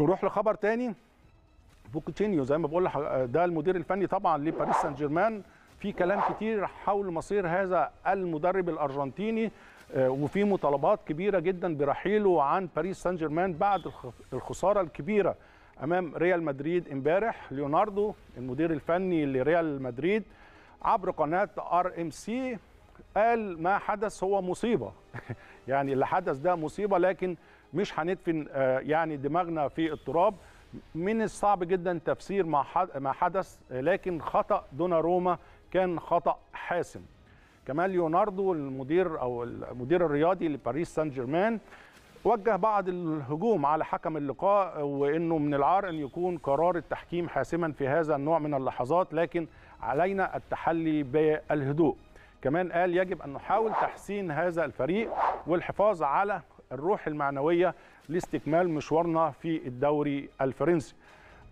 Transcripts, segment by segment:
نروح لخبر تاني بوكوتينيو زي ما بقول ده المدير الفني طبعا لباريس سان جيرمان في كلام كتير حول مصير هذا المدرب الارجنتيني آه، وفي مطالبات كبيره جدا برحيله عن باريس سان جيرمان بعد الخساره الكبيره امام ريال مدريد امبارح ليوناردو المدير الفني لريال مدريد عبر قناه ار ام سي قال ما حدث هو مصيبه يعني اللي حدث ده مصيبه لكن مش هندفن آه، يعني دماغنا في التراب من الصعب جدا تفسير ما حدث لكن خطأ دونا روما كان خطأ حاسم كمان ليوناردو المدير او المدير الرياضي لباريس سان جيرمان وجه بعض الهجوم على حكم اللقاء وانه من العار ان يكون قرار التحكيم حاسما في هذا النوع من اللحظات لكن علينا التحلي بالهدوء كمان قال يجب ان نحاول تحسين هذا الفريق والحفاظ على الروح المعنوية لاستكمال مشوارنا في الدوري الفرنسي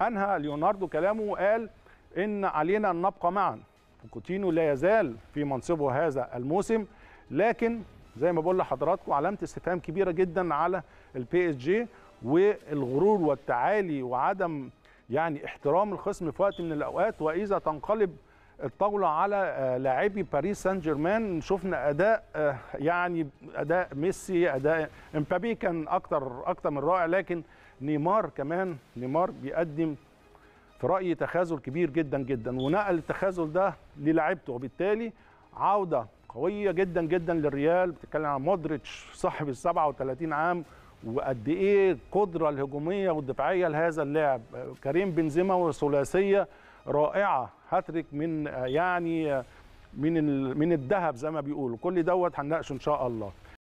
أنهى ليوناردو كلامه وقال إن علينا أن نبقى معا كوتينو لا يزال في منصبه هذا الموسم لكن زي ما بقول لحضراتكم علامه استفهام كبيره جدا على البي اس جي والغرور والتعالي وعدم يعني احترام الخصم في وقت من الاوقات واذا تنقلب الطاوله على آه، لاعبي باريس سان جيرمان شفنا اداء آه، يعني اداء ميسي اداء امبابي كان اكتر اكتر من رائع لكن نيمار كمان نيمار بيقدم في رايي تخاذل كبير جدا جدا ونقل التخاذل ده للاعبته وبالتالي عوده قويه جدا جدا للريال بتتكلم عن مودريتش صاحب ال 37 عام وقد ايه القدره الهجوميه والدفاعيه لهذا اللاعب آه، كريم بنزيما وثلاثيه رائعه هاتريك من يعني من من الذهب زي ما بيقولوا كل دوت هنناقشه ان شاء الله